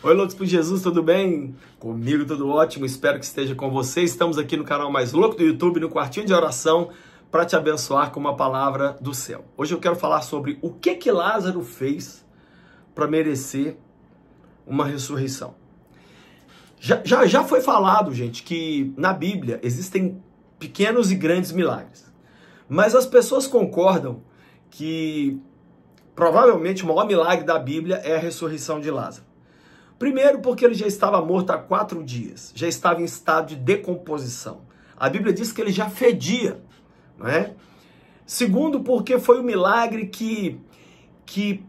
Oi, loucos por Jesus, tudo bem? Comigo tudo ótimo, espero que esteja com você. Estamos aqui no canal mais louco do YouTube, no quartinho de oração, para te abençoar com uma palavra do céu. Hoje eu quero falar sobre o que que Lázaro fez para merecer uma ressurreição. Já, já, já foi falado, gente, que na Bíblia existem pequenos e grandes milagres. Mas as pessoas concordam que provavelmente o maior milagre da Bíblia é a ressurreição de Lázaro. Primeiro, porque ele já estava morto há quatro dias, já estava em estado de decomposição. A Bíblia diz que ele já fedia, não é? Segundo, porque foi o um milagre que, que,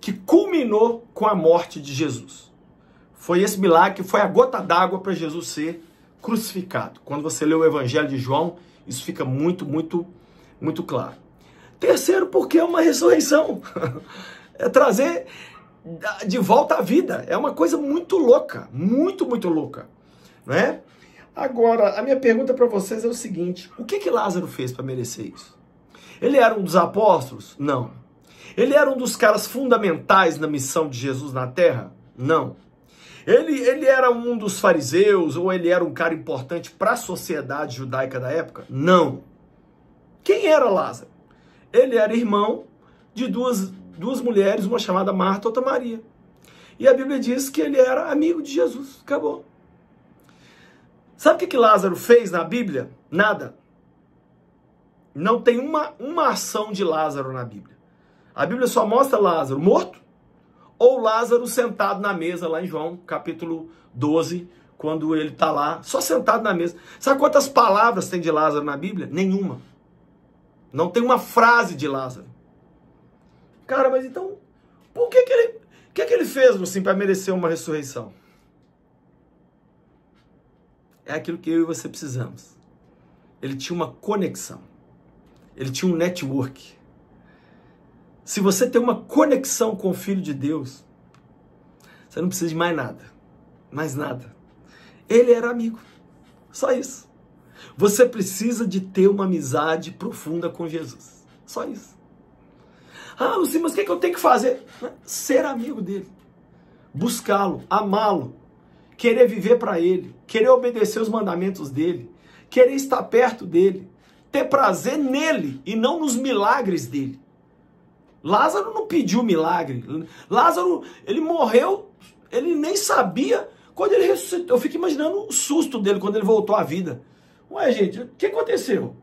que culminou com a morte de Jesus. Foi esse milagre que foi a gota d'água para Jesus ser crucificado. Quando você lê o Evangelho de João, isso fica muito, muito, muito claro. Terceiro, porque é uma ressurreição. é trazer de volta à vida. É uma coisa muito louca, muito, muito louca, né? Agora, a minha pergunta para vocês é o seguinte: o que que Lázaro fez para merecer isso? Ele era um dos apóstolos? Não. Ele era um dos caras fundamentais na missão de Jesus na terra? Não. Ele, ele era um dos fariseus ou ele era um cara importante para a sociedade judaica da época? Não. Quem era Lázaro? Ele era irmão de duas, duas mulheres, uma chamada Marta, outra Maria. E a Bíblia diz que ele era amigo de Jesus. Acabou. Sabe o que, que Lázaro fez na Bíblia? Nada. Não tem uma, uma ação de Lázaro na Bíblia. A Bíblia só mostra Lázaro morto ou Lázaro sentado na mesa, lá em João capítulo 12, quando ele está lá, só sentado na mesa. Sabe quantas palavras tem de Lázaro na Bíblia? Nenhuma. Não tem uma frase de Lázaro. Cara, mas então, por que, que ele. O que, que ele fez assim, para merecer uma ressurreição? É aquilo que eu e você precisamos. Ele tinha uma conexão. Ele tinha um network. Se você tem uma conexão com o Filho de Deus, você não precisa de mais nada. Mais nada. Ele era amigo. Só isso. Você precisa de ter uma amizade profunda com Jesus. Só isso. Ah, Lucinho, mas o que, é que eu tenho que fazer? Ser amigo dele, buscá-lo, amá-lo, querer viver para ele, querer obedecer os mandamentos dele, querer estar perto dele, ter prazer nele e não nos milagres dele. Lázaro não pediu milagre. Lázaro, ele morreu, ele nem sabia quando ele ressuscitou. Eu fico imaginando o susto dele quando ele voltou à vida. Ué, gente, o que aconteceu?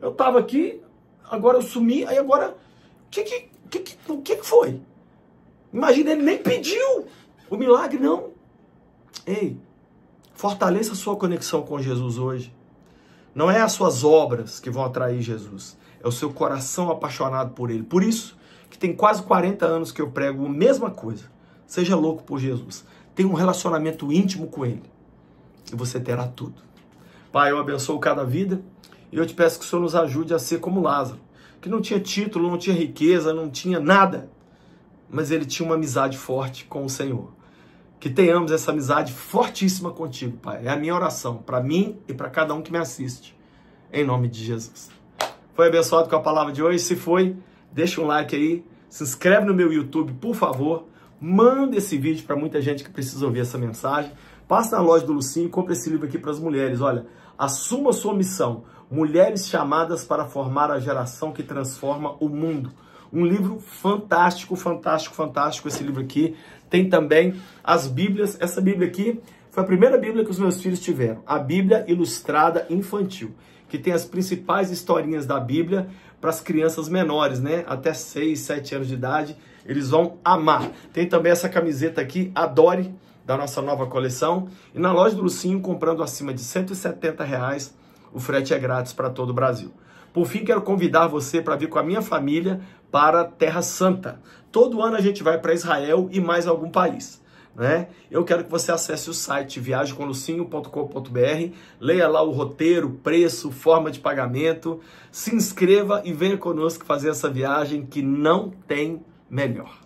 Eu estava aqui, agora eu sumi, aí agora. O que, que, que, que, o que, que foi? Imagina, ele nem pediu o milagre, não. Ei, fortaleça a sua conexão com Jesus hoje. Não é as suas obras que vão atrair Jesus, é o seu coração apaixonado por ele. Por isso que tem quase 40 anos que eu prego a mesma coisa. Seja louco por Jesus. Tenha um relacionamento íntimo com ele. E você terá tudo. Pai, eu abençoo cada vida e eu te peço que o Senhor nos ajude a ser como Lázaro que não tinha título, não tinha riqueza, não tinha nada, mas ele tinha uma amizade forte com o Senhor. Que tenhamos essa amizade fortíssima contigo, Pai. É a minha oração para mim e para cada um que me assiste. Em nome de Jesus. Foi abençoado com a palavra de hoje? Se foi, deixa um like aí, se inscreve no meu YouTube, por favor. Manda esse vídeo para muita gente que precisa ouvir essa mensagem. Passa na loja do Lucinho e compra esse livro aqui para as mulheres. Olha, assuma a sua missão. Mulheres Chamadas para Formar a Geração que Transforma o Mundo. Um livro fantástico, fantástico, fantástico esse livro aqui. Tem também as Bíblias. Essa Bíblia aqui foi a primeira Bíblia que os meus filhos tiveram. A Bíblia Ilustrada Infantil, que tem as principais historinhas da Bíblia para as crianças menores, né? Até 6, 7 anos de idade. Eles vão amar. Tem também essa camiseta aqui, Adore, da nossa nova coleção. E na loja do Lucinho, comprando acima de 170 reais, o frete é grátis para todo o Brasil. Por fim, quero convidar você para vir com a minha família para Terra Santa. Todo ano a gente vai para Israel e mais algum país. Né? Eu quero que você acesse o site viagemcomlucinho.com.br, leia lá o roteiro, preço, forma de pagamento, se inscreva e venha conosco fazer essa viagem que não tem melhor.